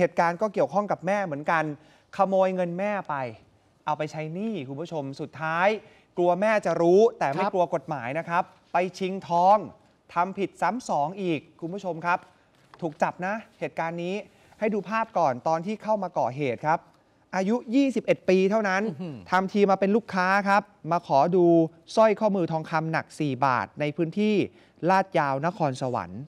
เหตุการณ์ก็เกี่ยวข้องกับแม่เหมือนกันขโมยเงินแม่ไป เอาไปใช้หนี้คุณผู้ชมสุดท้าย กลัวแม่จะรู้แต่ไม่กลัวกฎหมายนะครับ ไปชิงทองทำผิดซ้ำสองอีกคุณผู้ชมครับ ถูกจับนะเหตุการณ์นี้ให้ดูภาพก่อนตอนที่เข้ามาก่อเหตุครับ อายุ 21 ปีเท่านั้นทำทีมาเป็นลูกค้าครับ มาขอดูสร้อยข้อมือทองคำหนัก 4 บาทในพื้นที่ลาดยาวนครสวรรค์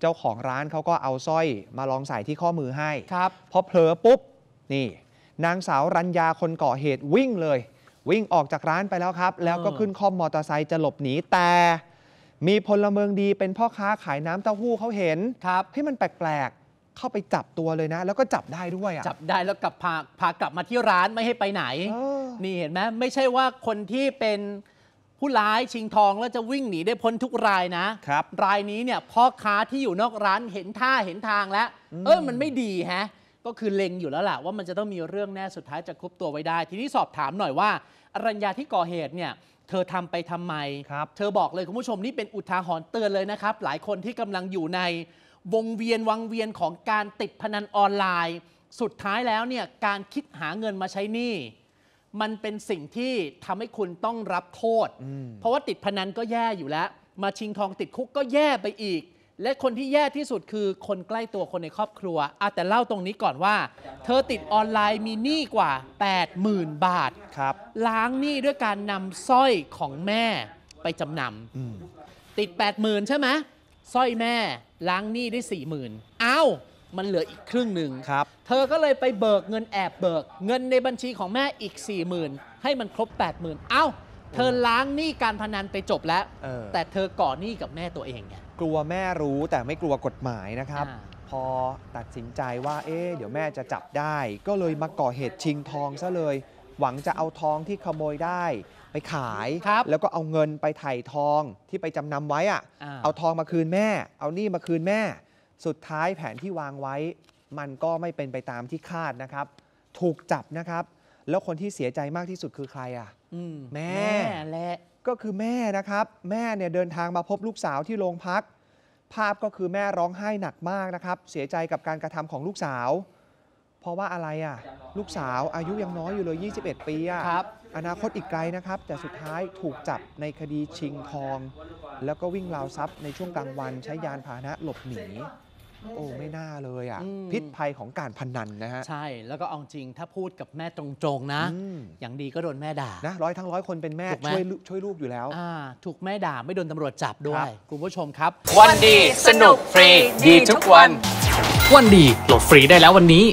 เจ้าของร้านเขาก็เอาสร้อย มาลองใส่ที่ข้อมือให้ ครับ พอเผลอปุ๊บ นี่ นางสาวรัญญาคนก่อเหตุวิ่งเลย วิ่งออกจากร้านไปแล้วครับ แล้วก็ขึ้นข้อมมอเตอร์ไซค์จะหลบหนีแต่มีพลเมืองดีเป็นพ่อค้าขายน้ำเต้าหู้เขาเห็น ครับที่มันแปลกๆ เข้าไปจับตัวเลยนะ แล้วก็จับได้ด้วยอ่ะจับได้แล้วกลับพาพากลับมาที่ร้านไม่ให้ไปไหน นี่เห็นไหมไม่ใช่ว่าคนที่เป็นผู้ร้ายชิงทองแล้วจะวิ่งหนีได้พ้นทุกรายนะครับรายนี้เนี่ยพ่อค้าที่อยู่นอกร้านเห็นท่าเห็นทางแล้ว เออมันไม่ดีฮะก็คือเล็งอยู่แล้วแหละว่ามันจะต้องมีเรื่องแน่สุดท้ายจะคุบตัวไว้ได้ทีนี้สอบถามหน่อยว่าอรัญญาที่ก่อเหตุเนี่ยเธอทำไปทำไมครับเธอบอกเลยคุณผู้ชมนี่เป็นอุทาหรณ์เตือนเลยนะครับ หลายคนที่กำลังอยู่ในวงเวียนวังเวียนของการติดพนันออนไลน์ สุดท้ายแล้วเนี่ยการคิดหาเงินมาใช้หนี้มันเป็นสิ่งที่ทำให้คุณต้องรับโทษ เพราะว่าติดพนันก็แย่อยู่แล้ว มาชิงทองติดคุกก็แย่ไปอีก และคนที่แย่ที่สุดคือ คนใกล้ตัวคนในครอบครัวอาแต่เล่าตรงนี้ก่อนว่า เธอติดออนไลน์มีหนี้กว่า80,000บาทครับ ล้างหนี้ด้วยการนำสร้อยของแม่ไปจำนำติด80,000ใช่ไหมสร้อยแม่ล้างหนี้ได้ 40,000เอ้ามันเหลืออีกครึ่งหนึ่งครับ เธอก็เลยไปเบิกเงินแอบเบิก เงินในบัญชีของแม่อีก4มื่นให้มันครบ8มื่นเอ้า เธอล้างหนี้การพนันไปจบแล้ว แต่เธอก่อหนี้กับแม่ตัวเองไง กลัวแม่รู้แต่ไม่กลัวกฎหมายนะครับอพอตัดสินใจว่า เอ๊เดี๋ยวแม่จะจับได้ ก็เลยมาก่อเหตุชิงทองซะเลย หวังจะเอาทองที่ขโมยได้ ไปขาย แล้วก็เอาเงินไปไถ่ทองที่ไปจำนำไว้อะอ่เอาทองมาคืนแม่ เอาหนี้มาคืนแม่สุดท้ายแผนที่วางไว้ มันก็ไม่เป็นไปตามที่คาดนะครับ ถูกจับนะครับ แล้วคนที่เสียใจมากที่สุดคือใครอ่ะแม่แหละก็คือแม่นะครับ แม่เนี่ยเดินทางมาพบลูกสาวที่โรงพัก ภาพก็คือแม่ร้องไห้หนักมากนะครับ เสียใจกับการกระทำของลูกสาว เพราะว่าอะไรอ่ะ ลูกสาวอายุยังน้อยอยู่เลย21 ปีอ่ะอนาคตอีกไกลนะครับแต่สุดท้ายถูกจับในคดีชิงทอง แล้วก็วิ่งราวทรัพย์ในช่วงกลางวัน ใช้ยานพาหนะหลบหนีโอ้ ไม่น่าเลยอ่ะพิษภัยของการพนันนะฮะ ใช่แล้วก็เอาจริงถ้าพูดกับแม่ตรงๆนะ อย่างดีก็โดนแม่ด่านะร้อยทั้งร้อยคนเป็นแม่ช่วยช่วยลูกอยู่แล้ว ถูกแม่ด่าไม่โดนตำรวจจับด้วยคุณผู้ชมครับ วันดี สนุกฟรี ดีทุกวัน วันดีโหลดฟรีได้แล้ววันนี้